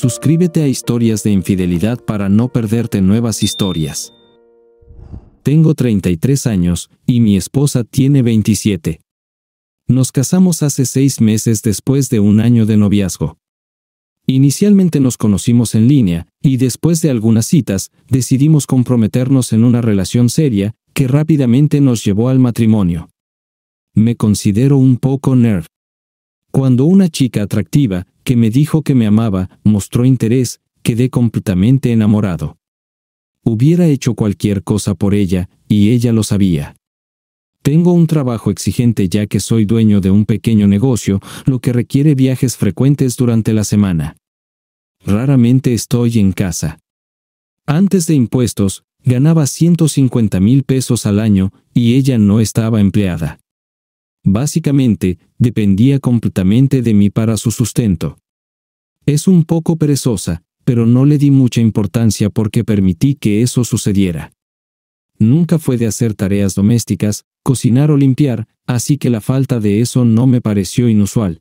Suscríbete a Historias de Infidelidad para no perderte nuevas historias. Tengo 33 años y mi esposa tiene 27. Nos casamos hace seis meses después de un año de noviazgo. Inicialmente nos conocimos en línea, y después de algunas citas, decidimos comprometernos en una relación seria, que rápidamente nos llevó al matrimonio. Me considero un poco nerd. Cuando una chica atractiva, que me dijo que me amaba, mostró interés, quedé completamente enamorado. Hubiera hecho cualquier cosa por ella, y ella lo sabía. Tengo un trabajo exigente ya que soy dueño de un pequeño negocio, lo que requiere viajes frecuentes durante la semana. Raramente estoy en casa. Antes de impuestos, ganaba 150 mil pesos al año, y ella no estaba empleada básicamente, dependía completamente de mí para su sustento. Es un poco perezosa, pero no le di mucha importancia porque permití que eso sucediera. Nunca fue de hacer tareas domésticas, cocinar o limpiar, así que la falta de eso no me pareció inusual.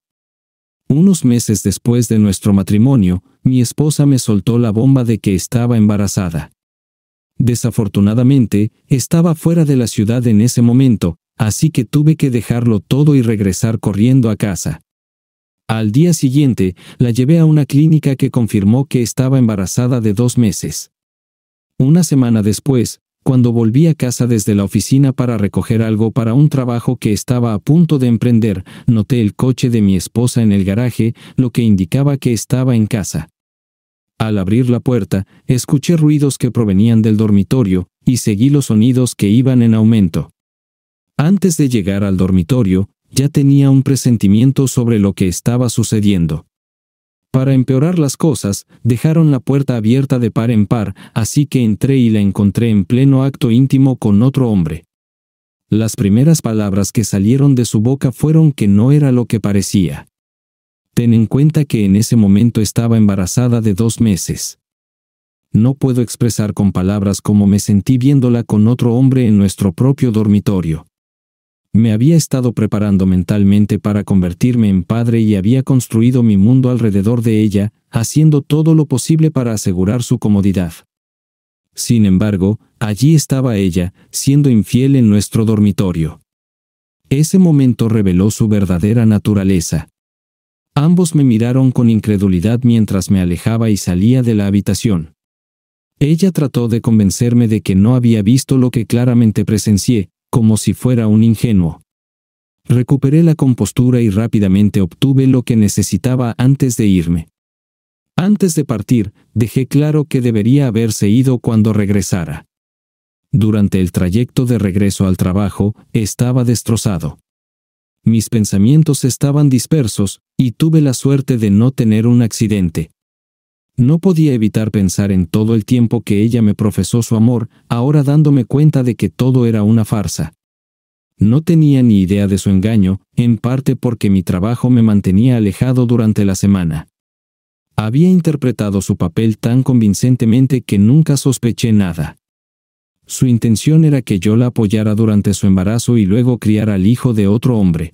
Unos meses después de nuestro matrimonio, mi esposa me soltó la bomba de que estaba embarazada. Desafortunadamente, estaba fuera de la ciudad en ese momento, así que tuve que dejarlo todo y regresar corriendo a casa. Al día siguiente, la llevé a una clínica que confirmó que estaba embarazada de dos meses. Una semana después, cuando volví a casa desde la oficina para recoger algo para un trabajo que estaba a punto de emprender, noté el coche de mi esposa en el garaje, lo que indicaba que estaba en casa. Al abrir la puerta, escuché ruidos que provenían del dormitorio, y seguí los sonidos que iban en aumento. Antes de llegar al dormitorio, ya tenía un presentimiento sobre lo que estaba sucediendo. Para empeorar las cosas, dejaron la puerta abierta de par en par, así que entré y la encontré en pleno acto íntimo con otro hombre. Las primeras palabras que salieron de su boca fueron que no era lo que parecía. Ten en cuenta que en ese momento estaba embarazada de dos meses. No puedo expresar con palabras cómo me sentí viéndola con otro hombre en nuestro propio dormitorio. Me había estado preparando mentalmente para convertirme en padre y había construido mi mundo alrededor de ella, haciendo todo lo posible para asegurar su comodidad. Sin embargo, allí estaba ella, siendo infiel en nuestro dormitorio. Ese momento reveló su verdadera naturaleza. Ambos me miraron con incredulidad mientras me alejaba y salía de la habitación. Ella trató de convencerme de que no había visto lo que claramente presencié, como si fuera un ingenuo. Recuperé la compostura y rápidamente obtuve lo que necesitaba antes de irme. Antes de partir, dejé claro que debería haberse ido cuando regresara. Durante el trayecto de regreso al trabajo, estaba destrozado. Mis pensamientos estaban dispersos, y tuve la suerte de no tener un accidente. No podía evitar pensar en todo el tiempo que ella me profesó su amor, ahora dándome cuenta de que todo era una farsa. No tenía ni idea de su engaño, en parte porque mi trabajo me mantenía alejado durante la semana. Había interpretado su papel tan convincentemente que nunca sospeché nada. Su intención era que yo la apoyara durante su embarazo y luego criara al hijo de otro hombre.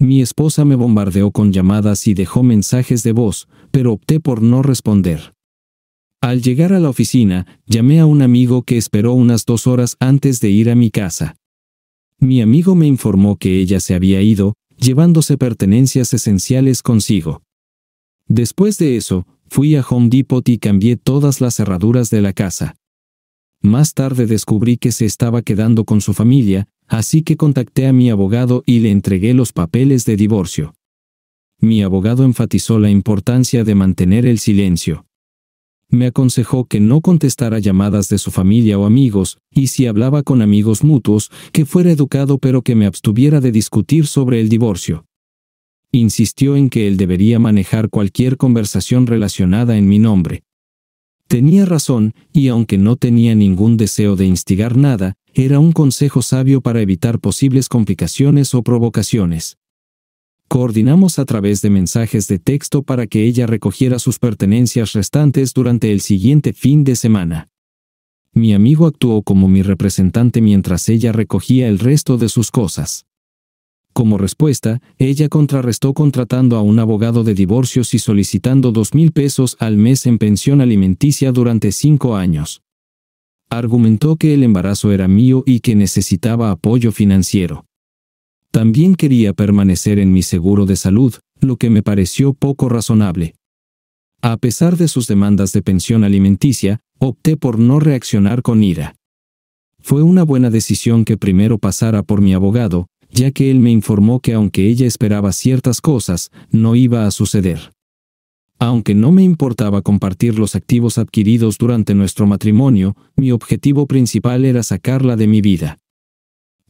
Mi esposa me bombardeó con llamadas y dejó mensajes de voz, pero opté por no responder. Al llegar a la oficina, llamé a un amigo que esperó unas dos horas antes de ir a mi casa. Mi amigo me informó que ella se había ido, llevándose pertenencias esenciales consigo. Después de eso, fui a Home Depot y cambié todas las cerraduras de la casa. Más tarde descubrí que se estaba quedando con su familia, Así que contacté a mi abogado y le entregué los papeles de divorcio. Mi abogado enfatizó la importancia de mantener el silencio. Me aconsejó que no contestara llamadas de su familia o amigos, y si hablaba con amigos mutuos, que fuera educado pero que me abstuviera de discutir sobre el divorcio. Insistió en que él debería manejar cualquier conversación relacionada en mi nombre. Tenía razón, y aunque no tenía ningún deseo de instigar nada, era un consejo sabio para evitar posibles complicaciones o provocaciones. Coordinamos a través de mensajes de texto para que ella recogiera sus pertenencias restantes durante el siguiente fin de semana. Mi amigo actuó como mi representante mientras ella recogía el resto de sus cosas. Como respuesta, ella contrarrestó contratando a un abogado de divorcios y solicitando dos mil pesos al mes en pensión alimenticia durante cinco años. Argumentó que el embarazo era mío y que necesitaba apoyo financiero. También quería permanecer en mi seguro de salud, lo que me pareció poco razonable. A pesar de sus demandas de pensión alimenticia, opté por no reaccionar con ira. Fue una buena decisión que primero pasara por mi abogado, ya que él me informó que aunque ella esperaba ciertas cosas, no iba a suceder. Aunque no me importaba compartir los activos adquiridos durante nuestro matrimonio, mi objetivo principal era sacarla de mi vida.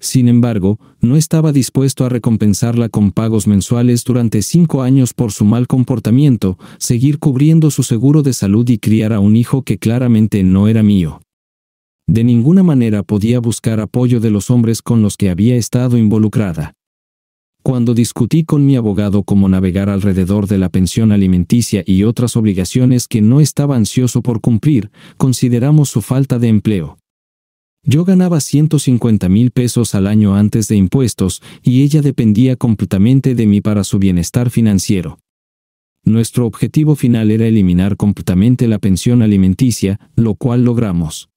Sin embargo, no estaba dispuesto a recompensarla con pagos mensuales durante cinco años por su mal comportamiento, seguir cubriendo su seguro de salud y criar a un hijo que claramente no era mío. De ninguna manera podía buscar apoyo de los hombres con los que había estado involucrada. Cuando discutí con mi abogado cómo navegar alrededor de la pensión alimenticia y otras obligaciones que no estaba ansioso por cumplir, consideramos su falta de empleo. Yo ganaba 150 mil pesos al año antes de impuestos y ella dependía completamente de mí para su bienestar financiero. Nuestro objetivo final era eliminar completamente la pensión alimenticia, lo cual logramos.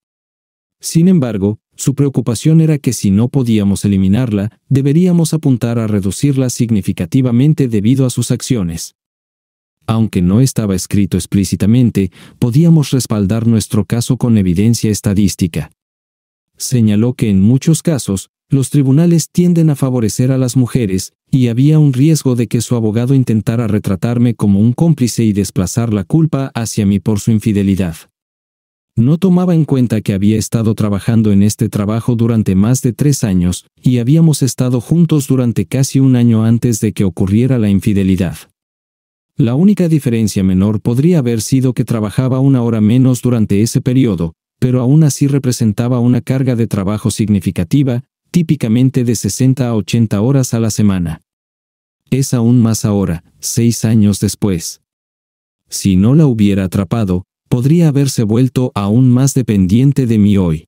Sin embargo, su preocupación era que si no podíamos eliminarla, deberíamos apuntar a reducirla significativamente debido a sus acciones. Aunque no estaba escrito explícitamente, podíamos respaldar nuestro caso con evidencia estadística. Señaló que en muchos casos, los tribunales tienden a favorecer a las mujeres, y había un riesgo de que su abogado intentara retratarme como un cómplice y desplazar la culpa hacia mí por su infidelidad. No tomaba en cuenta que había estado trabajando en este trabajo durante más de tres años, y habíamos estado juntos durante casi un año antes de que ocurriera la infidelidad. La única diferencia menor podría haber sido que trabajaba una hora menos durante ese periodo, pero aún así representaba una carga de trabajo significativa, típicamente de 60 a 80 horas a la semana. Es aún más ahora, seis años después. Si no la hubiera atrapado, podría haberse vuelto aún más dependiente de mí hoy.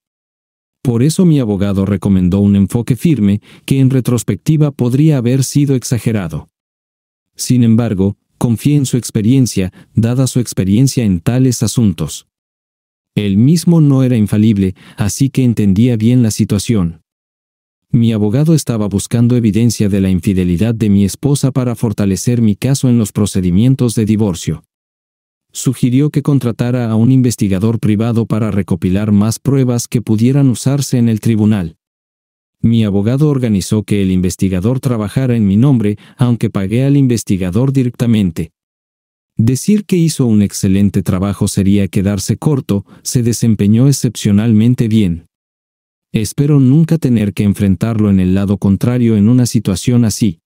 Por eso mi abogado recomendó un enfoque firme que en retrospectiva podría haber sido exagerado. Sin embargo, confié en su experiencia, dada su experiencia en tales asuntos. Él mismo no era infalible, así que entendía bien la situación. Mi abogado estaba buscando evidencia de la infidelidad de mi esposa para fortalecer mi caso en los procedimientos de divorcio sugirió que contratara a un investigador privado para recopilar más pruebas que pudieran usarse en el tribunal. Mi abogado organizó que el investigador trabajara en mi nombre, aunque pagué al investigador directamente. Decir que hizo un excelente trabajo sería quedarse corto, se desempeñó excepcionalmente bien. Espero nunca tener que enfrentarlo en el lado contrario en una situación así.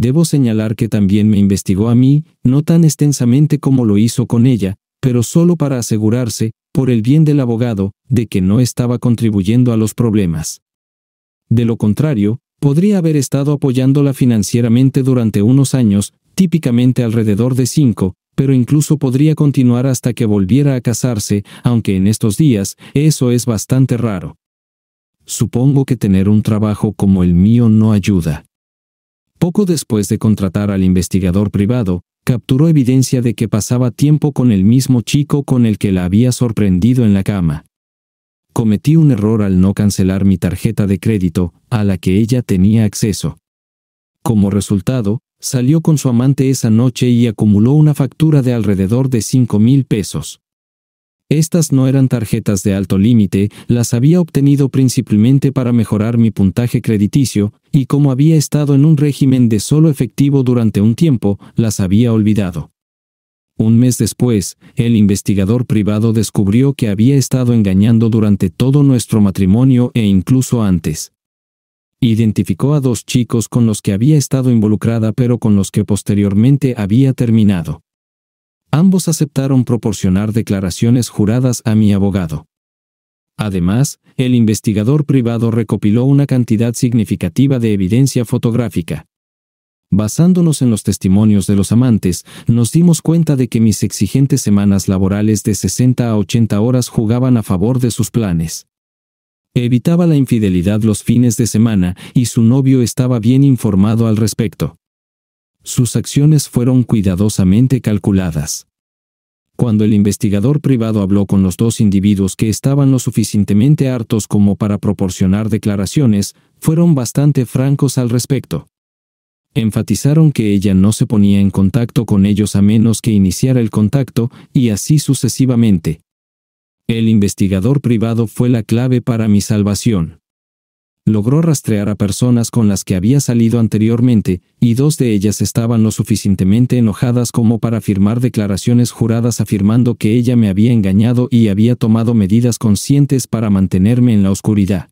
Debo señalar que también me investigó a mí, no tan extensamente como lo hizo con ella, pero solo para asegurarse, por el bien del abogado, de que no estaba contribuyendo a los problemas. De lo contrario, podría haber estado apoyándola financieramente durante unos años, típicamente alrededor de cinco, pero incluso podría continuar hasta que volviera a casarse, aunque en estos días, eso es bastante raro. Supongo que tener un trabajo como el mío no ayuda poco después de contratar al investigador privado, capturó evidencia de que pasaba tiempo con el mismo chico con el que la había sorprendido en la cama. Cometí un error al no cancelar mi tarjeta de crédito, a la que ella tenía acceso. Como resultado, salió con su amante esa noche y acumuló una factura de alrededor de 5 mil pesos. Estas no eran tarjetas de alto límite, las había obtenido principalmente para mejorar mi puntaje crediticio, y como había estado en un régimen de solo efectivo durante un tiempo, las había olvidado. Un mes después, el investigador privado descubrió que había estado engañando durante todo nuestro matrimonio e incluso antes. Identificó a dos chicos con los que había estado involucrada pero con los que posteriormente había terminado. Ambos aceptaron proporcionar declaraciones juradas a mi abogado. Además, el investigador privado recopiló una cantidad significativa de evidencia fotográfica. Basándonos en los testimonios de los amantes, nos dimos cuenta de que mis exigentes semanas laborales de 60 a 80 horas jugaban a favor de sus planes. Evitaba la infidelidad los fines de semana y su novio estaba bien informado al respecto. Sus acciones fueron cuidadosamente calculadas. Cuando el investigador privado habló con los dos individuos que estaban lo suficientemente hartos como para proporcionar declaraciones, fueron bastante francos al respecto. Enfatizaron que ella no se ponía en contacto con ellos a menos que iniciara el contacto, y así sucesivamente. El investigador privado fue la clave para mi salvación logró rastrear a personas con las que había salido anteriormente, y dos de ellas estaban lo suficientemente enojadas como para firmar declaraciones juradas afirmando que ella me había engañado y había tomado medidas conscientes para mantenerme en la oscuridad.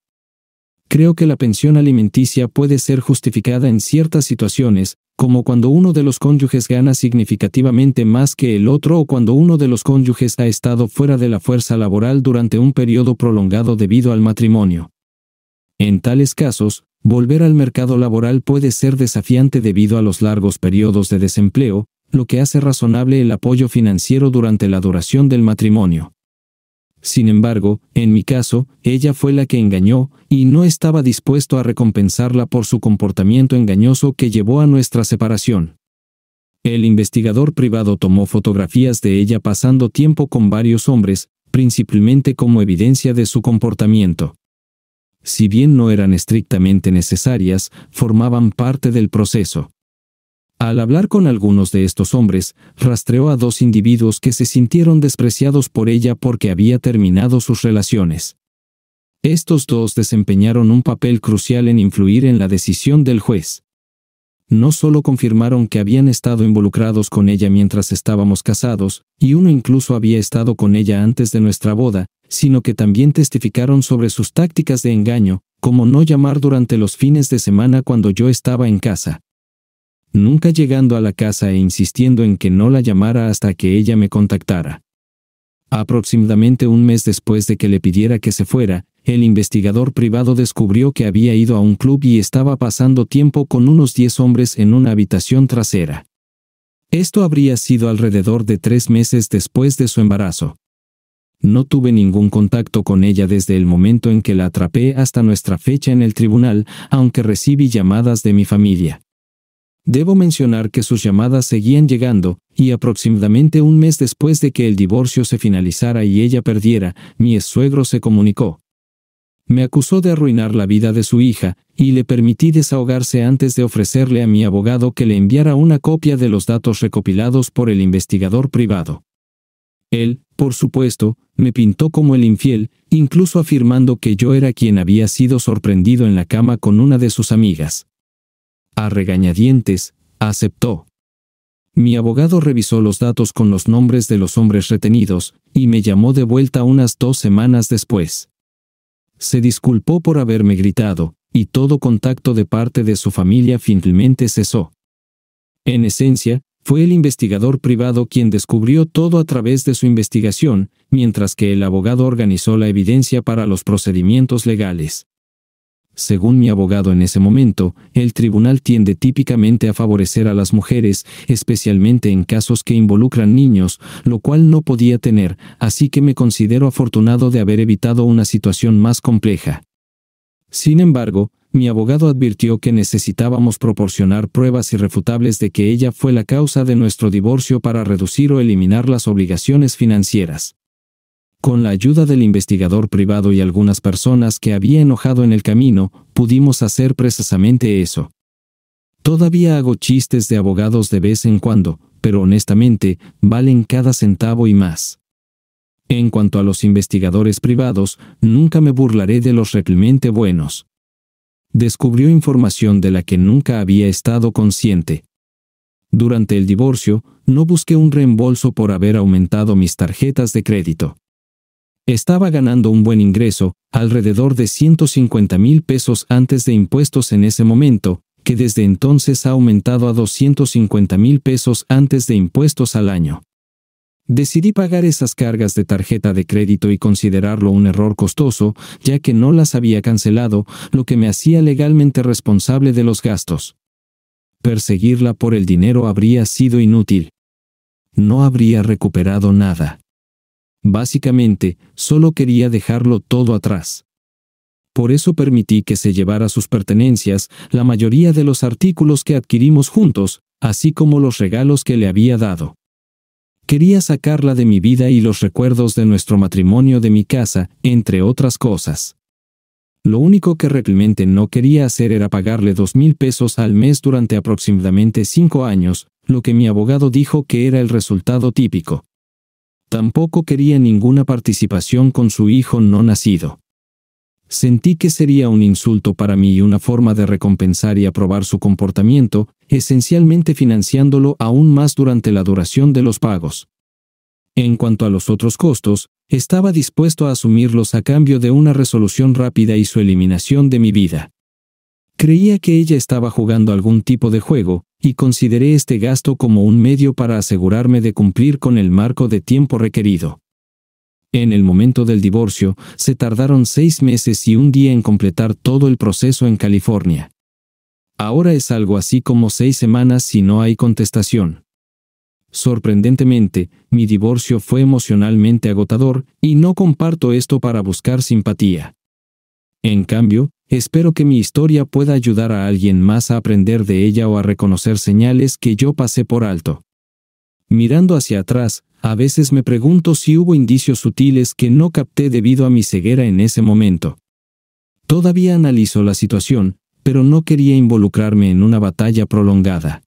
Creo que la pensión alimenticia puede ser justificada en ciertas situaciones, como cuando uno de los cónyuges gana significativamente más que el otro o cuando uno de los cónyuges ha estado fuera de la fuerza laboral durante un periodo prolongado debido al matrimonio. En tales casos, volver al mercado laboral puede ser desafiante debido a los largos periodos de desempleo, lo que hace razonable el apoyo financiero durante la duración del matrimonio. Sin embargo, en mi caso, ella fue la que engañó, y no estaba dispuesto a recompensarla por su comportamiento engañoso que llevó a nuestra separación. El investigador privado tomó fotografías de ella pasando tiempo con varios hombres, principalmente como evidencia de su comportamiento si bien no eran estrictamente necesarias, formaban parte del proceso. Al hablar con algunos de estos hombres, rastreó a dos individuos que se sintieron despreciados por ella porque había terminado sus relaciones. Estos dos desempeñaron un papel crucial en influir en la decisión del juez no solo confirmaron que habían estado involucrados con ella mientras estábamos casados, y uno incluso había estado con ella antes de nuestra boda, sino que también testificaron sobre sus tácticas de engaño, como no llamar durante los fines de semana cuando yo estaba en casa. Nunca llegando a la casa e insistiendo en que no la llamara hasta que ella me contactara. Aproximadamente un mes después de que le pidiera que se fuera, el investigador privado descubrió que había ido a un club y estaba pasando tiempo con unos 10 hombres en una habitación trasera. Esto habría sido alrededor de tres meses después de su embarazo. No tuve ningún contacto con ella desde el momento en que la atrapé hasta nuestra fecha en el tribunal, aunque recibí llamadas de mi familia. Debo mencionar que sus llamadas seguían llegando, y aproximadamente un mes después de que el divorcio se finalizara y ella perdiera, mi suegro se comunicó me acusó de arruinar la vida de su hija, y le permití desahogarse antes de ofrecerle a mi abogado que le enviara una copia de los datos recopilados por el investigador privado. Él, por supuesto, me pintó como el infiel, incluso afirmando que yo era quien había sido sorprendido en la cama con una de sus amigas. A regañadientes, aceptó. Mi abogado revisó los datos con los nombres de los hombres retenidos, y me llamó de vuelta unas dos semanas después. Se disculpó por haberme gritado, y todo contacto de parte de su familia finalmente cesó. En esencia, fue el investigador privado quien descubrió todo a través de su investigación, mientras que el abogado organizó la evidencia para los procedimientos legales. Según mi abogado en ese momento, el tribunal tiende típicamente a favorecer a las mujeres, especialmente en casos que involucran niños, lo cual no podía tener, así que me considero afortunado de haber evitado una situación más compleja. Sin embargo, mi abogado advirtió que necesitábamos proporcionar pruebas irrefutables de que ella fue la causa de nuestro divorcio para reducir o eliminar las obligaciones financieras. Con la ayuda del investigador privado y algunas personas que había enojado en el camino, pudimos hacer precisamente eso. Todavía hago chistes de abogados de vez en cuando, pero honestamente, valen cada centavo y más. En cuanto a los investigadores privados, nunca me burlaré de los realmente buenos. Descubrió información de la que nunca había estado consciente. Durante el divorcio, no busqué un reembolso por haber aumentado mis tarjetas de crédito. Estaba ganando un buen ingreso, alrededor de 150 mil pesos antes de impuestos en ese momento, que desde entonces ha aumentado a 250 mil pesos antes de impuestos al año. Decidí pagar esas cargas de tarjeta de crédito y considerarlo un error costoso, ya que no las había cancelado, lo que me hacía legalmente responsable de los gastos. Perseguirla por el dinero habría sido inútil. No habría recuperado nada. Básicamente, solo quería dejarlo todo atrás. Por eso permití que se llevara sus pertenencias, la mayoría de los artículos que adquirimos juntos, así como los regalos que le había dado. Quería sacarla de mi vida y los recuerdos de nuestro matrimonio de mi casa, entre otras cosas. Lo único que realmente no quería hacer era pagarle dos mil pesos al mes durante aproximadamente cinco años, lo que mi abogado dijo que era el resultado típico. Tampoco quería ninguna participación con su hijo no nacido. Sentí que sería un insulto para mí y una forma de recompensar y aprobar su comportamiento, esencialmente financiándolo aún más durante la duración de los pagos. En cuanto a los otros costos, estaba dispuesto a asumirlos a cambio de una resolución rápida y su eliminación de mi vida. Creía que ella estaba jugando algún tipo de juego, y consideré este gasto como un medio para asegurarme de cumplir con el marco de tiempo requerido. En el momento del divorcio, se tardaron seis meses y un día en completar todo el proceso en California. Ahora es algo así como seis semanas si no hay contestación. Sorprendentemente, mi divorcio fue emocionalmente agotador, y no comparto esto para buscar simpatía. En cambio, Espero que mi historia pueda ayudar a alguien más a aprender de ella o a reconocer señales que yo pasé por alto. Mirando hacia atrás, a veces me pregunto si hubo indicios sutiles que no capté debido a mi ceguera en ese momento. Todavía analizo la situación, pero no quería involucrarme en una batalla prolongada.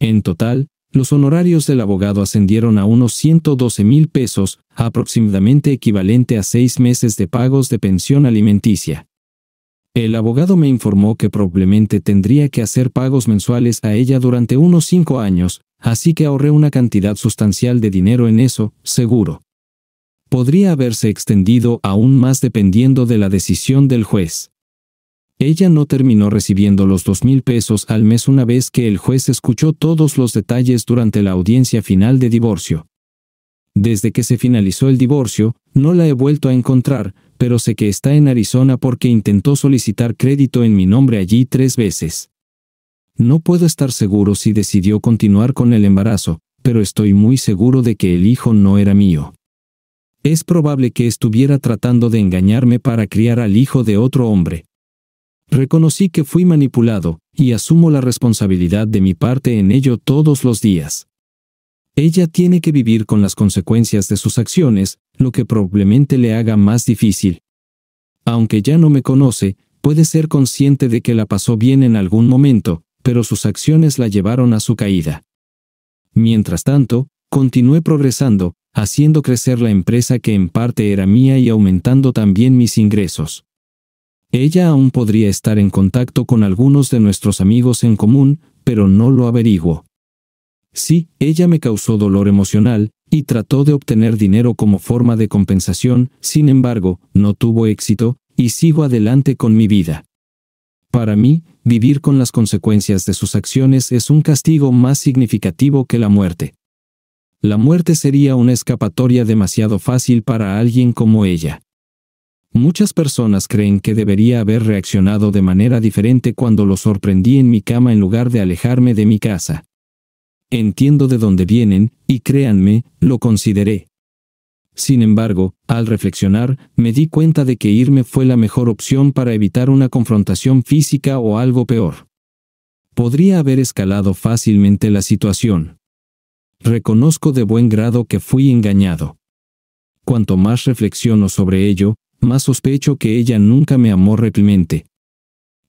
En total, los honorarios del abogado ascendieron a unos 112 mil pesos, aproximadamente equivalente a seis meses de pagos de pensión alimenticia. El abogado me informó que probablemente tendría que hacer pagos mensuales a ella durante unos cinco años, así que ahorré una cantidad sustancial de dinero en eso, seguro. Podría haberse extendido aún más dependiendo de la decisión del juez. Ella no terminó recibiendo los dos mil pesos al mes una vez que el juez escuchó todos los detalles durante la audiencia final de divorcio. Desde que se finalizó el divorcio, no la he vuelto a encontrar, pero sé que está en Arizona porque intentó solicitar crédito en mi nombre allí tres veces. No puedo estar seguro si decidió continuar con el embarazo, pero estoy muy seguro de que el hijo no era mío. Es probable que estuviera tratando de engañarme para criar al hijo de otro hombre. Reconocí que fui manipulado, y asumo la responsabilidad de mi parte en ello todos los días. Ella tiene que vivir con las consecuencias de sus acciones, lo que probablemente le haga más difícil. Aunque ya no me conoce, puede ser consciente de que la pasó bien en algún momento, pero sus acciones la llevaron a su caída. Mientras tanto, continué progresando, haciendo crecer la empresa que en parte era mía y aumentando también mis ingresos. Ella aún podría estar en contacto con algunos de nuestros amigos en común, pero no lo averiguo. Sí, ella me causó dolor emocional, y trató de obtener dinero como forma de compensación, sin embargo, no tuvo éxito, y sigo adelante con mi vida. Para mí, vivir con las consecuencias de sus acciones es un castigo más significativo que la muerte. La muerte sería una escapatoria demasiado fácil para alguien como ella. Muchas personas creen que debería haber reaccionado de manera diferente cuando lo sorprendí en mi cama en lugar de alejarme de mi casa. Entiendo de dónde vienen, y créanme, lo consideré. Sin embargo, al reflexionar, me di cuenta de que irme fue la mejor opción para evitar una confrontación física o algo peor. Podría haber escalado fácilmente la situación. Reconozco de buen grado que fui engañado. Cuanto más reflexiono sobre ello, más sospecho que ella nunca me amó realmente.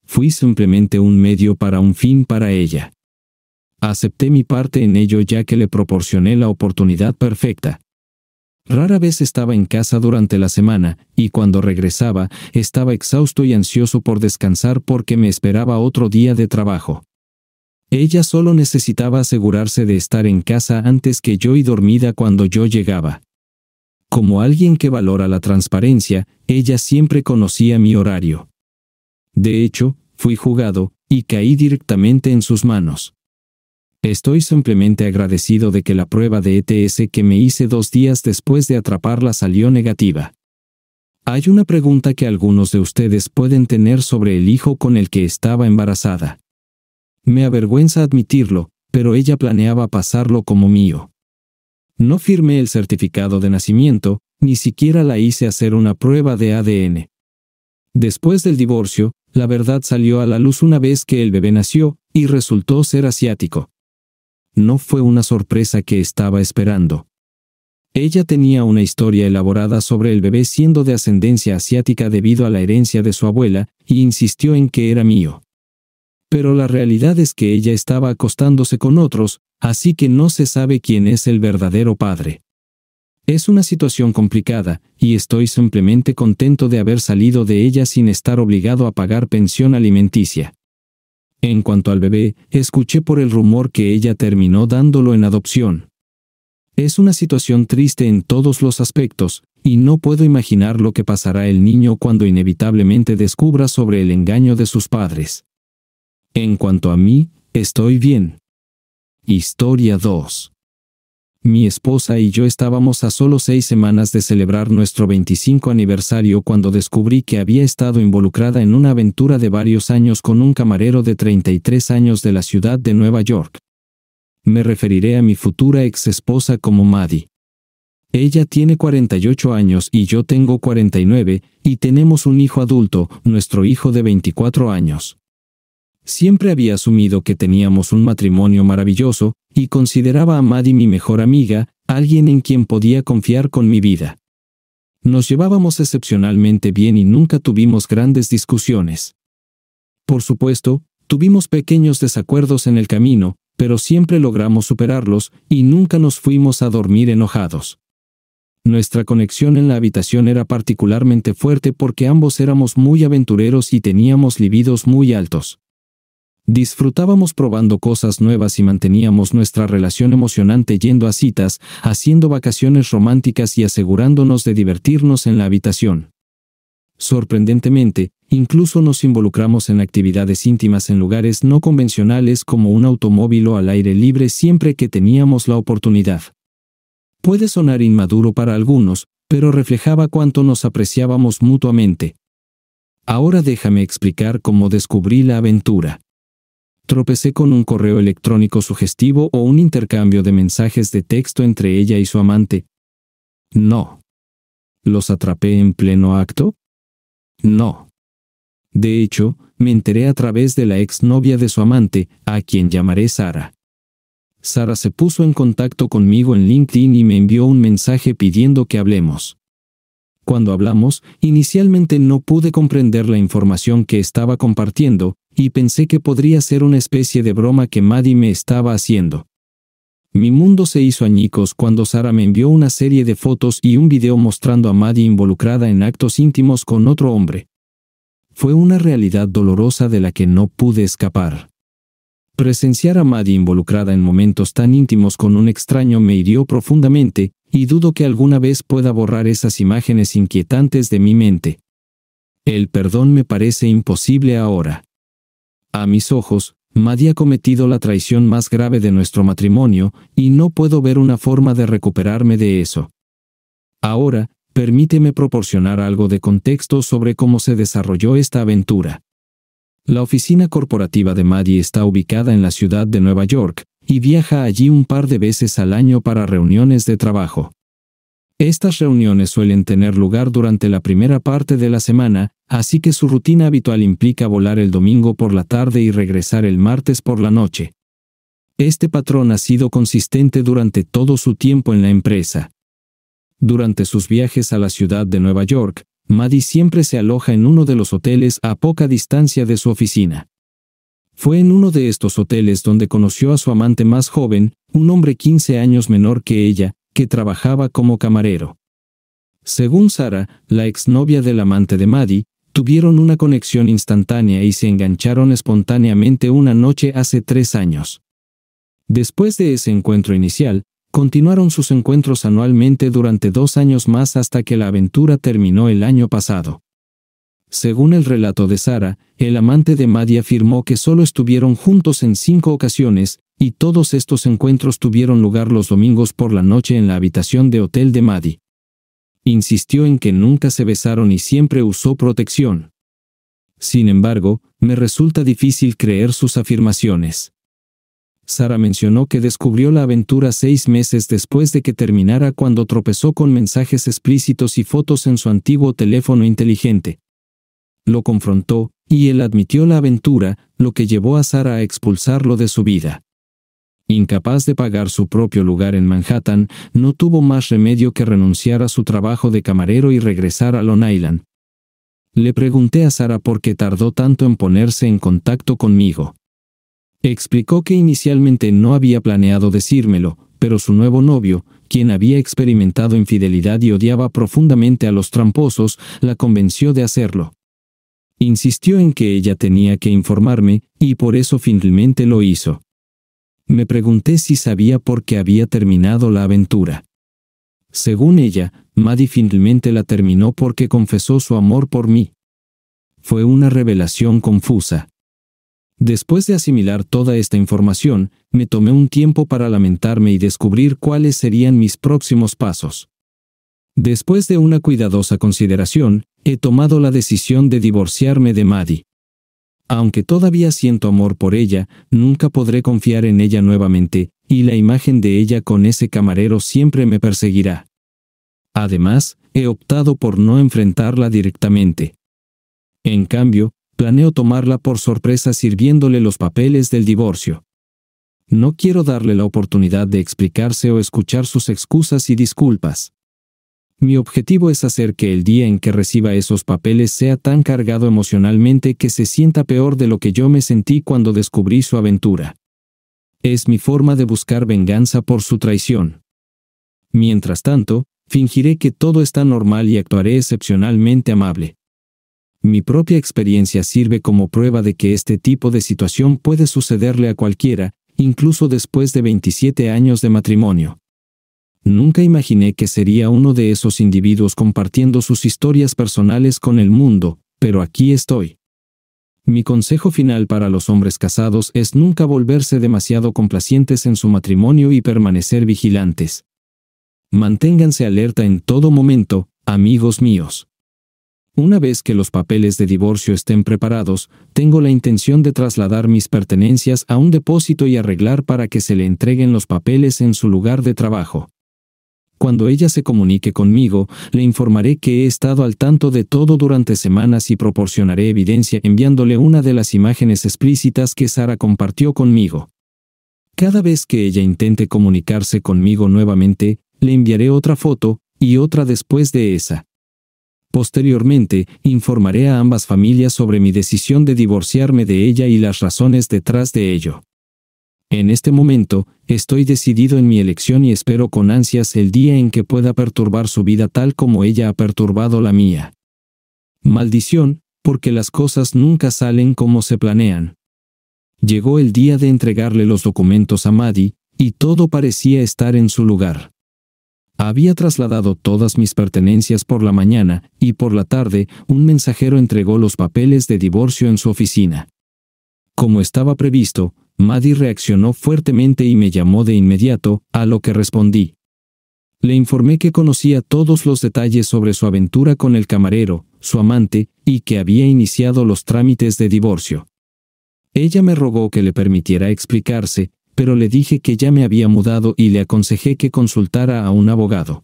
Fui simplemente un medio para un fin para ella. Acepté mi parte en ello ya que le proporcioné la oportunidad perfecta. Rara vez estaba en casa durante la semana, y cuando regresaba, estaba exhausto y ansioso por descansar porque me esperaba otro día de trabajo. Ella solo necesitaba asegurarse de estar en casa antes que yo y dormida cuando yo llegaba. Como alguien que valora la transparencia, ella siempre conocía mi horario. De hecho, fui jugado, y caí directamente en sus manos. Estoy simplemente agradecido de que la prueba de ETS que me hice dos días después de atraparla salió negativa. Hay una pregunta que algunos de ustedes pueden tener sobre el hijo con el que estaba embarazada. Me avergüenza admitirlo, pero ella planeaba pasarlo como mío. No firmé el certificado de nacimiento, ni siquiera la hice hacer una prueba de ADN. Después del divorcio, la verdad salió a la luz una vez que el bebé nació, y resultó ser asiático no fue una sorpresa que estaba esperando. Ella tenía una historia elaborada sobre el bebé siendo de ascendencia asiática debido a la herencia de su abuela, y insistió en que era mío. Pero la realidad es que ella estaba acostándose con otros, así que no se sabe quién es el verdadero padre. Es una situación complicada, y estoy simplemente contento de haber salido de ella sin estar obligado a pagar pensión alimenticia. En cuanto al bebé, escuché por el rumor que ella terminó dándolo en adopción. Es una situación triste en todos los aspectos, y no puedo imaginar lo que pasará el niño cuando inevitablemente descubra sobre el engaño de sus padres. En cuanto a mí, estoy bien. Historia 2. Mi esposa y yo estábamos a solo seis semanas de celebrar nuestro 25 aniversario cuando descubrí que había estado involucrada en una aventura de varios años con un camarero de 33 años de la ciudad de Nueva York. Me referiré a mi futura ex esposa como Maddie. Ella tiene 48 años y yo tengo 49, y tenemos un hijo adulto, nuestro hijo de 24 años. Siempre había asumido que teníamos un matrimonio maravilloso, y consideraba a Maddie mi mejor amiga, alguien en quien podía confiar con mi vida. Nos llevábamos excepcionalmente bien y nunca tuvimos grandes discusiones. Por supuesto, tuvimos pequeños desacuerdos en el camino, pero siempre logramos superarlos y nunca nos fuimos a dormir enojados. Nuestra conexión en la habitación era particularmente fuerte porque ambos éramos muy aventureros y teníamos libidos muy altos. Disfrutábamos probando cosas nuevas y manteníamos nuestra relación emocionante yendo a citas, haciendo vacaciones románticas y asegurándonos de divertirnos en la habitación. Sorprendentemente, incluso nos involucramos en actividades íntimas en lugares no convencionales como un automóvil o al aire libre siempre que teníamos la oportunidad. Puede sonar inmaduro para algunos, pero reflejaba cuánto nos apreciábamos mutuamente. Ahora déjame explicar cómo descubrí la aventura tropecé con un correo electrónico sugestivo o un intercambio de mensajes de texto entre ella y su amante. No. ¿Los atrapé en pleno acto? No. De hecho, me enteré a través de la exnovia de su amante, a quien llamaré Sara. Sara se puso en contacto conmigo en LinkedIn y me envió un mensaje pidiendo que hablemos. Cuando hablamos, inicialmente no pude comprender la información que estaba compartiendo, y pensé que podría ser una especie de broma que Maddie me estaba haciendo. Mi mundo se hizo añicos cuando Sara me envió una serie de fotos y un video mostrando a Maddie involucrada en actos íntimos con otro hombre. Fue una realidad dolorosa de la que no pude escapar. Presenciar a Maddie involucrada en momentos tan íntimos con un extraño me hirió profundamente, y dudo que alguna vez pueda borrar esas imágenes inquietantes de mi mente. El perdón me parece imposible ahora. A mis ojos, Maddie ha cometido la traición más grave de nuestro matrimonio, y no puedo ver una forma de recuperarme de eso. Ahora, permíteme proporcionar algo de contexto sobre cómo se desarrolló esta aventura. La oficina corporativa de Maddie está ubicada en la ciudad de Nueva York, y viaja allí un par de veces al año para reuniones de trabajo. Estas reuniones suelen tener lugar durante la primera parte de la semana, así que su rutina habitual implica volar el domingo por la tarde y regresar el martes por la noche. Este patrón ha sido consistente durante todo su tiempo en la empresa. Durante sus viajes a la ciudad de Nueva York, Maddie siempre se aloja en uno de los hoteles a poca distancia de su oficina. Fue en uno de estos hoteles donde conoció a su amante más joven, un hombre 15 años menor que ella, que trabajaba como camarero. Según Sara, la exnovia del amante de Maddie, tuvieron una conexión instantánea y se engancharon espontáneamente una noche hace tres años. Después de ese encuentro inicial, continuaron sus encuentros anualmente durante dos años más hasta que la aventura terminó el año pasado. Según el relato de Sara, el amante de Maddie afirmó que solo estuvieron juntos en cinco ocasiones, y todos estos encuentros tuvieron lugar los domingos por la noche en la habitación de hotel de Maddie. Insistió en que nunca se besaron y siempre usó protección. Sin embargo, me resulta difícil creer sus afirmaciones. Sara mencionó que descubrió la aventura seis meses después de que terminara cuando tropezó con mensajes explícitos y fotos en su antiguo teléfono inteligente. Lo confrontó, y él admitió la aventura, lo que llevó a Sara a expulsarlo de su vida incapaz de pagar su propio lugar en Manhattan, no tuvo más remedio que renunciar a su trabajo de camarero y regresar a Long Island. Le pregunté a Sara por qué tardó tanto en ponerse en contacto conmigo. Explicó que inicialmente no había planeado decírmelo, pero su nuevo novio, quien había experimentado infidelidad y odiaba profundamente a los tramposos, la convenció de hacerlo. Insistió en que ella tenía que informarme, y por eso finalmente lo hizo. Me pregunté si sabía por qué había terminado la aventura. Según ella, Maddie finalmente la terminó porque confesó su amor por mí. Fue una revelación confusa. Después de asimilar toda esta información, me tomé un tiempo para lamentarme y descubrir cuáles serían mis próximos pasos. Después de una cuidadosa consideración, he tomado la decisión de divorciarme de Maddie. Aunque todavía siento amor por ella, nunca podré confiar en ella nuevamente, y la imagen de ella con ese camarero siempre me perseguirá. Además, he optado por no enfrentarla directamente. En cambio, planeo tomarla por sorpresa sirviéndole los papeles del divorcio. No quiero darle la oportunidad de explicarse o escuchar sus excusas y disculpas. Mi objetivo es hacer que el día en que reciba esos papeles sea tan cargado emocionalmente que se sienta peor de lo que yo me sentí cuando descubrí su aventura. Es mi forma de buscar venganza por su traición. Mientras tanto, fingiré que todo está normal y actuaré excepcionalmente amable. Mi propia experiencia sirve como prueba de que este tipo de situación puede sucederle a cualquiera, incluso después de 27 años de matrimonio. Nunca imaginé que sería uno de esos individuos compartiendo sus historias personales con el mundo, pero aquí estoy. Mi consejo final para los hombres casados es nunca volverse demasiado complacientes en su matrimonio y permanecer vigilantes. Manténganse alerta en todo momento, amigos míos. Una vez que los papeles de divorcio estén preparados, tengo la intención de trasladar mis pertenencias a un depósito y arreglar para que se le entreguen los papeles en su lugar de trabajo. Cuando ella se comunique conmigo, le informaré que he estado al tanto de todo durante semanas y proporcionaré evidencia enviándole una de las imágenes explícitas que Sara compartió conmigo. Cada vez que ella intente comunicarse conmigo nuevamente, le enviaré otra foto, y otra después de esa. Posteriormente, informaré a ambas familias sobre mi decisión de divorciarme de ella y las razones detrás de ello. En este momento, estoy decidido en mi elección y espero con ansias el día en que pueda perturbar su vida tal como ella ha perturbado la mía. Maldición, porque las cosas nunca salen como se planean. Llegó el día de entregarle los documentos a Maddy, y todo parecía estar en su lugar. Había trasladado todas mis pertenencias por la mañana, y por la tarde, un mensajero entregó los papeles de divorcio en su oficina. Como estaba previsto, Maddy reaccionó fuertemente y me llamó de inmediato, a lo que respondí. Le informé que conocía todos los detalles sobre su aventura con el camarero, su amante, y que había iniciado los trámites de divorcio. Ella me rogó que le permitiera explicarse, pero le dije que ya me había mudado y le aconsejé que consultara a un abogado.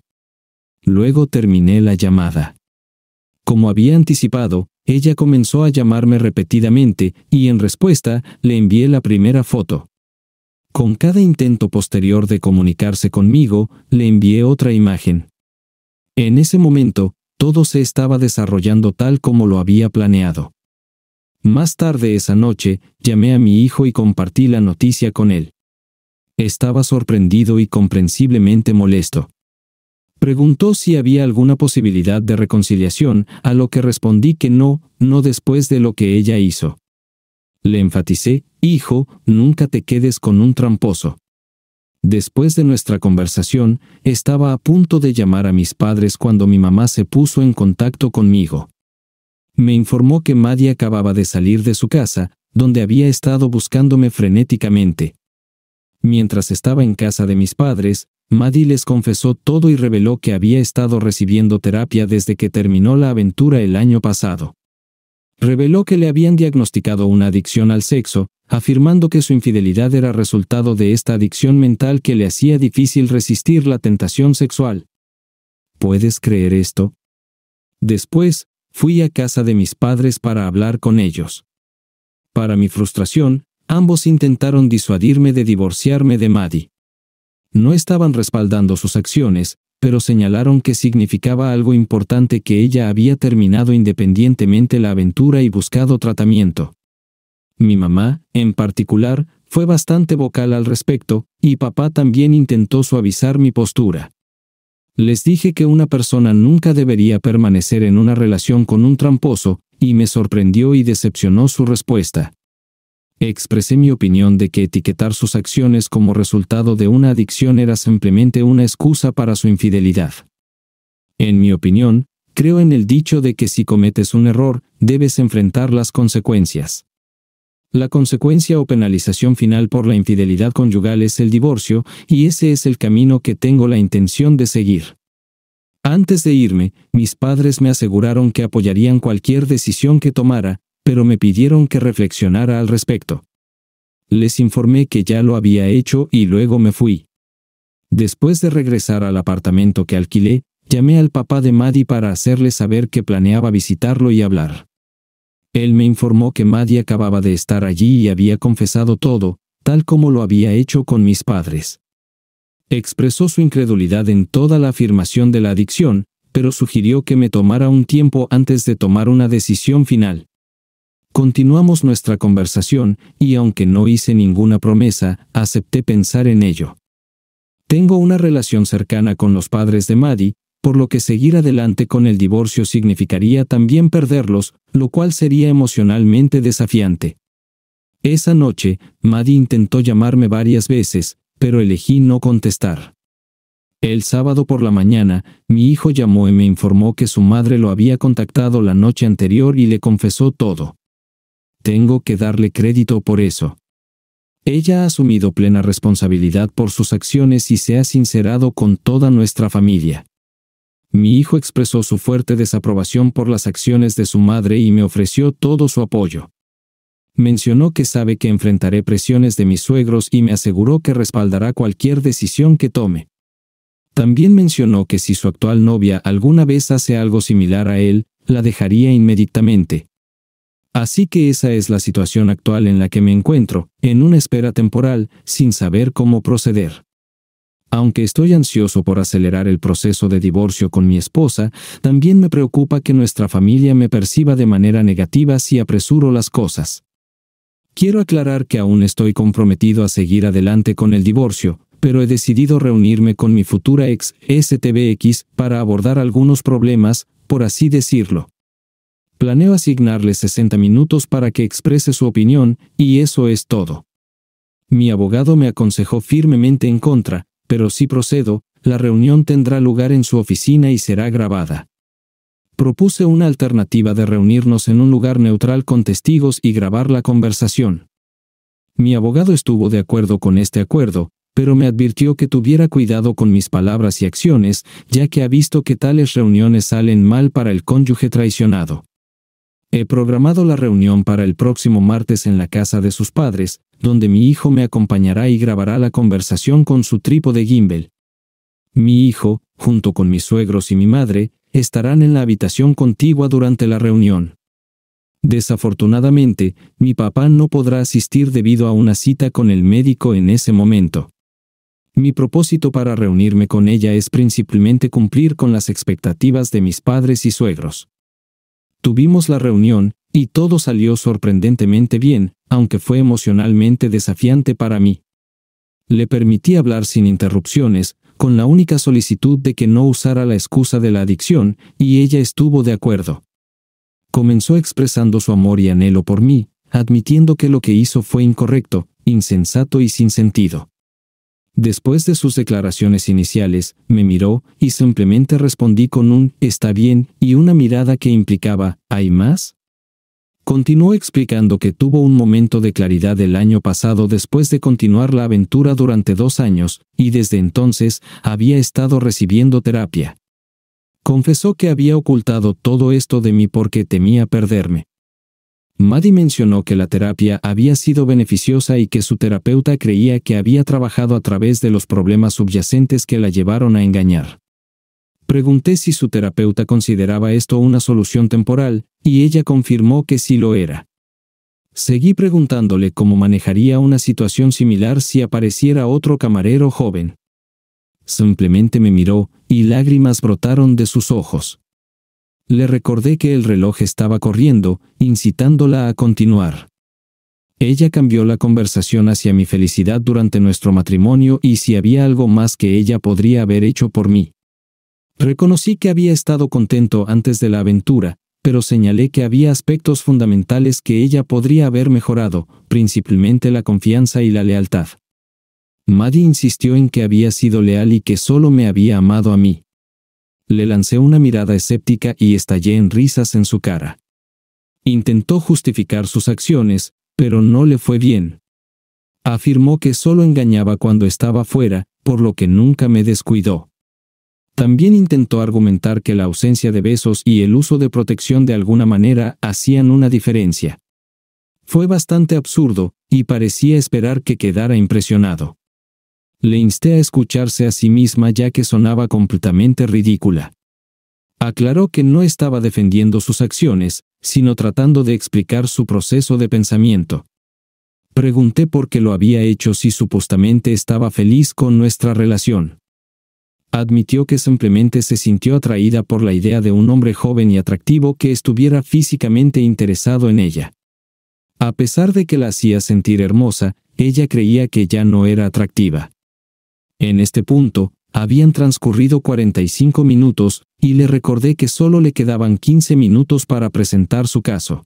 Luego terminé la llamada. Como había anticipado, ella comenzó a llamarme repetidamente y en respuesta le envié la primera foto. Con cada intento posterior de comunicarse conmigo, le envié otra imagen. En ese momento, todo se estaba desarrollando tal como lo había planeado. Más tarde esa noche, llamé a mi hijo y compartí la noticia con él. Estaba sorprendido y comprensiblemente molesto. Preguntó si había alguna posibilidad de reconciliación, a lo que respondí que no, no después de lo que ella hizo. Le enfaticé, hijo, nunca te quedes con un tramposo. Después de nuestra conversación, estaba a punto de llamar a mis padres cuando mi mamá se puso en contacto conmigo. Me informó que Maddie acababa de salir de su casa, donde había estado buscándome frenéticamente. Mientras estaba en casa de mis padres, Maddie les confesó todo y reveló que había estado recibiendo terapia desde que terminó la aventura el año pasado. Reveló que le habían diagnosticado una adicción al sexo, afirmando que su infidelidad era resultado de esta adicción mental que le hacía difícil resistir la tentación sexual. ¿Puedes creer esto? Después, fui a casa de mis padres para hablar con ellos. Para mi frustración, ambos intentaron disuadirme de divorciarme de Maddie no estaban respaldando sus acciones, pero señalaron que significaba algo importante que ella había terminado independientemente la aventura y buscado tratamiento. Mi mamá, en particular, fue bastante vocal al respecto, y papá también intentó suavizar mi postura. Les dije que una persona nunca debería permanecer en una relación con un tramposo, y me sorprendió y decepcionó su respuesta expresé mi opinión de que etiquetar sus acciones como resultado de una adicción era simplemente una excusa para su infidelidad. En mi opinión, creo en el dicho de que si cometes un error, debes enfrentar las consecuencias. La consecuencia o penalización final por la infidelidad conyugal es el divorcio, y ese es el camino que tengo la intención de seguir. Antes de irme, mis padres me aseguraron que apoyarían cualquier decisión que tomara, pero me pidieron que reflexionara al respecto. Les informé que ya lo había hecho y luego me fui. Después de regresar al apartamento que alquilé, llamé al papá de Maddie para hacerle saber que planeaba visitarlo y hablar. Él me informó que Maddie acababa de estar allí y había confesado todo, tal como lo había hecho con mis padres. Expresó su incredulidad en toda la afirmación de la adicción, pero sugirió que me tomara un tiempo antes de tomar una decisión final. Continuamos nuestra conversación, y aunque no hice ninguna promesa, acepté pensar en ello. Tengo una relación cercana con los padres de Maddie, por lo que seguir adelante con el divorcio significaría también perderlos, lo cual sería emocionalmente desafiante. Esa noche, Maddie intentó llamarme varias veces, pero elegí no contestar. El sábado por la mañana, mi hijo llamó y me informó que su madre lo había contactado la noche anterior y le confesó todo. Tengo que darle crédito por eso. Ella ha asumido plena responsabilidad por sus acciones y se ha sincerado con toda nuestra familia. Mi hijo expresó su fuerte desaprobación por las acciones de su madre y me ofreció todo su apoyo. Mencionó que sabe que enfrentaré presiones de mis suegros y me aseguró que respaldará cualquier decisión que tome. También mencionó que si su actual novia alguna vez hace algo similar a él, la dejaría inmediatamente. Así que esa es la situación actual en la que me encuentro, en una espera temporal, sin saber cómo proceder. Aunque estoy ansioso por acelerar el proceso de divorcio con mi esposa, también me preocupa que nuestra familia me perciba de manera negativa si apresuro las cosas. Quiero aclarar que aún estoy comprometido a seguir adelante con el divorcio, pero he decidido reunirme con mi futura ex STBX para abordar algunos problemas, por así decirlo. Planeo asignarle 60 minutos para que exprese su opinión, y eso es todo. Mi abogado me aconsejó firmemente en contra, pero si procedo, la reunión tendrá lugar en su oficina y será grabada. Propuse una alternativa de reunirnos en un lugar neutral con testigos y grabar la conversación. Mi abogado estuvo de acuerdo con este acuerdo, pero me advirtió que tuviera cuidado con mis palabras y acciones, ya que ha visto que tales reuniones salen mal para el cónyuge traicionado. He programado la reunión para el próximo martes en la casa de sus padres, donde mi hijo me acompañará y grabará la conversación con su trípode gimbal. Mi hijo, junto con mis suegros y mi madre, estarán en la habitación contigua durante la reunión. Desafortunadamente, mi papá no podrá asistir debido a una cita con el médico en ese momento. Mi propósito para reunirme con ella es principalmente cumplir con las expectativas de mis padres y suegros. Tuvimos la reunión, y todo salió sorprendentemente bien, aunque fue emocionalmente desafiante para mí. Le permití hablar sin interrupciones, con la única solicitud de que no usara la excusa de la adicción, y ella estuvo de acuerdo. Comenzó expresando su amor y anhelo por mí, admitiendo que lo que hizo fue incorrecto, insensato y sin sentido. Después de sus declaraciones iniciales, me miró y simplemente respondí con un está bien y una mirada que implicaba ¿hay más? Continuó explicando que tuvo un momento de claridad el año pasado después de continuar la aventura durante dos años, y desde entonces había estado recibiendo terapia. Confesó que había ocultado todo esto de mí porque temía perderme. Maddie mencionó que la terapia había sido beneficiosa y que su terapeuta creía que había trabajado a través de los problemas subyacentes que la llevaron a engañar. Pregunté si su terapeuta consideraba esto una solución temporal, y ella confirmó que sí lo era. Seguí preguntándole cómo manejaría una situación similar si apareciera otro camarero joven. Simplemente me miró, y lágrimas brotaron de sus ojos le recordé que el reloj estaba corriendo, incitándola a continuar. Ella cambió la conversación hacia mi felicidad durante nuestro matrimonio y si había algo más que ella podría haber hecho por mí. Reconocí que había estado contento antes de la aventura, pero señalé que había aspectos fundamentales que ella podría haber mejorado, principalmente la confianza y la lealtad. Maddie insistió en que había sido leal y que solo me había amado a mí le lancé una mirada escéptica y estallé en risas en su cara. Intentó justificar sus acciones, pero no le fue bien. Afirmó que solo engañaba cuando estaba fuera, por lo que nunca me descuidó. También intentó argumentar que la ausencia de besos y el uso de protección de alguna manera hacían una diferencia. Fue bastante absurdo, y parecía esperar que quedara impresionado. Le insté a escucharse a sí misma ya que sonaba completamente ridícula. Aclaró que no estaba defendiendo sus acciones, sino tratando de explicar su proceso de pensamiento. Pregunté por qué lo había hecho si supuestamente estaba feliz con nuestra relación. Admitió que simplemente se sintió atraída por la idea de un hombre joven y atractivo que estuviera físicamente interesado en ella. A pesar de que la hacía sentir hermosa, ella creía que ya no era atractiva. En este punto, habían transcurrido 45 minutos, y le recordé que solo le quedaban 15 minutos para presentar su caso.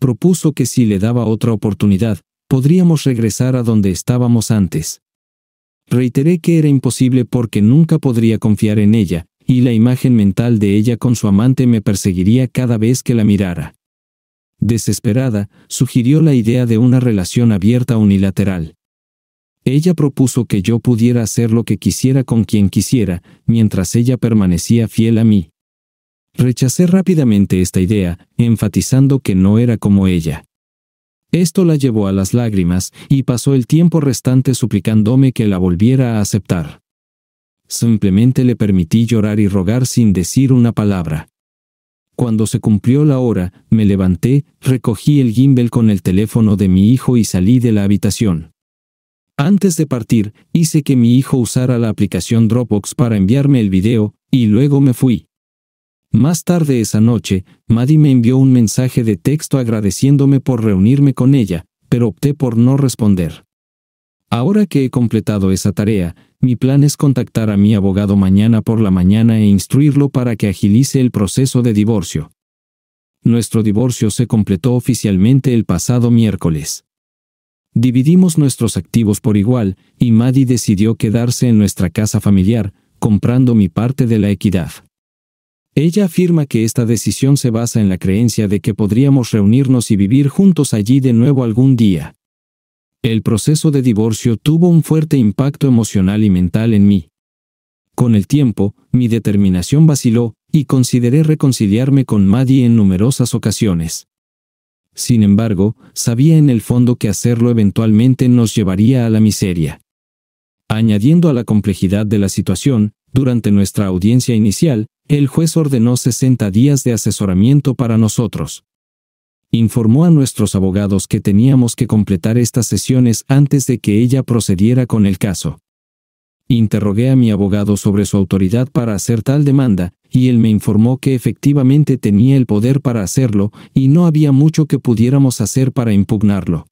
Propuso que si le daba otra oportunidad, podríamos regresar a donde estábamos antes. Reiteré que era imposible porque nunca podría confiar en ella, y la imagen mental de ella con su amante me perseguiría cada vez que la mirara. Desesperada, sugirió la idea de una relación abierta unilateral. Ella propuso que yo pudiera hacer lo que quisiera con quien quisiera, mientras ella permanecía fiel a mí. Rechacé rápidamente esta idea, enfatizando que no era como ella. Esto la llevó a las lágrimas, y pasó el tiempo restante suplicándome que la volviera a aceptar. Simplemente le permití llorar y rogar sin decir una palabra. Cuando se cumplió la hora, me levanté, recogí el gimbal con el teléfono de mi hijo y salí de la habitación. Antes de partir, hice que mi hijo usara la aplicación Dropbox para enviarme el video, y luego me fui. Más tarde esa noche, Maddie me envió un mensaje de texto agradeciéndome por reunirme con ella, pero opté por no responder. Ahora que he completado esa tarea, mi plan es contactar a mi abogado mañana por la mañana e instruirlo para que agilice el proceso de divorcio. Nuestro divorcio se completó oficialmente el pasado miércoles. Dividimos nuestros activos por igual, y Maddie decidió quedarse en nuestra casa familiar, comprando mi parte de la equidad. Ella afirma que esta decisión se basa en la creencia de que podríamos reunirnos y vivir juntos allí de nuevo algún día. El proceso de divorcio tuvo un fuerte impacto emocional y mental en mí. Con el tiempo, mi determinación vaciló, y consideré reconciliarme con Maddie en numerosas ocasiones. Sin embargo, sabía en el fondo que hacerlo eventualmente nos llevaría a la miseria. Añadiendo a la complejidad de la situación, durante nuestra audiencia inicial, el juez ordenó 60 días de asesoramiento para nosotros. Informó a nuestros abogados que teníamos que completar estas sesiones antes de que ella procediera con el caso. Interrogué a mi abogado sobre su autoridad para hacer tal demanda, y él me informó que efectivamente tenía el poder para hacerlo, y no había mucho que pudiéramos hacer para impugnarlo.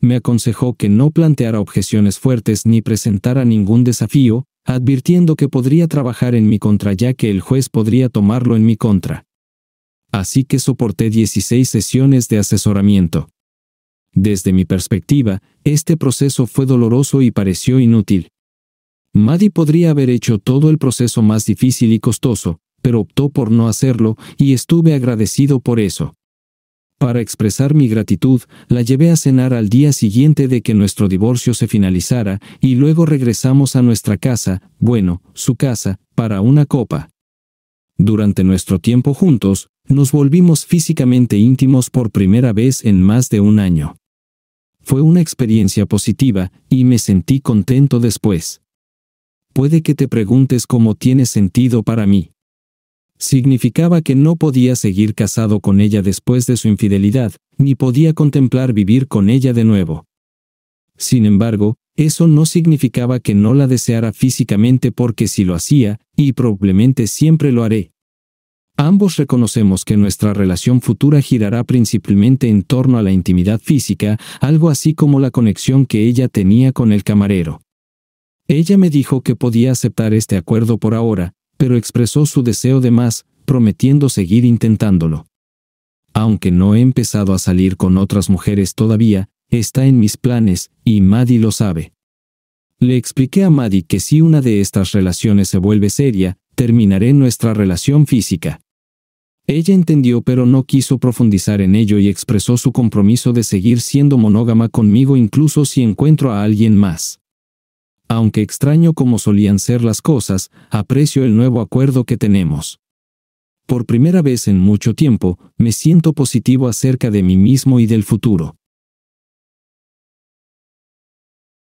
Me aconsejó que no planteara objeciones fuertes ni presentara ningún desafío, advirtiendo que podría trabajar en mi contra ya que el juez podría tomarlo en mi contra. Así que soporté 16 sesiones de asesoramiento. Desde mi perspectiva, este proceso fue doloroso y pareció inútil. Maddy podría haber hecho todo el proceso más difícil y costoso, pero optó por no hacerlo y estuve agradecido por eso. Para expresar mi gratitud, la llevé a cenar al día siguiente de que nuestro divorcio se finalizara y luego regresamos a nuestra casa, bueno, su casa, para una copa. Durante nuestro tiempo juntos, nos volvimos físicamente íntimos por primera vez en más de un año. Fue una experiencia positiva y me sentí contento después. Puede que te preguntes cómo tiene sentido para mí. Significaba que no podía seguir casado con ella después de su infidelidad, ni podía contemplar vivir con ella de nuevo. Sin embargo, eso no significaba que no la deseara físicamente porque si lo hacía, y probablemente siempre lo haré. Ambos reconocemos que nuestra relación futura girará principalmente en torno a la intimidad física, algo así como la conexión que ella tenía con el camarero. Ella me dijo que podía aceptar este acuerdo por ahora, pero expresó su deseo de más, prometiendo seguir intentándolo. Aunque no he empezado a salir con otras mujeres todavía, está en mis planes, y Maddie lo sabe. Le expliqué a Maddie que si una de estas relaciones se vuelve seria, terminaré nuestra relación física. Ella entendió pero no quiso profundizar en ello y expresó su compromiso de seguir siendo monógama conmigo incluso si encuentro a alguien más aunque extraño como solían ser las cosas, aprecio el nuevo acuerdo que tenemos. Por primera vez en mucho tiempo, me siento positivo acerca de mí mismo y del futuro.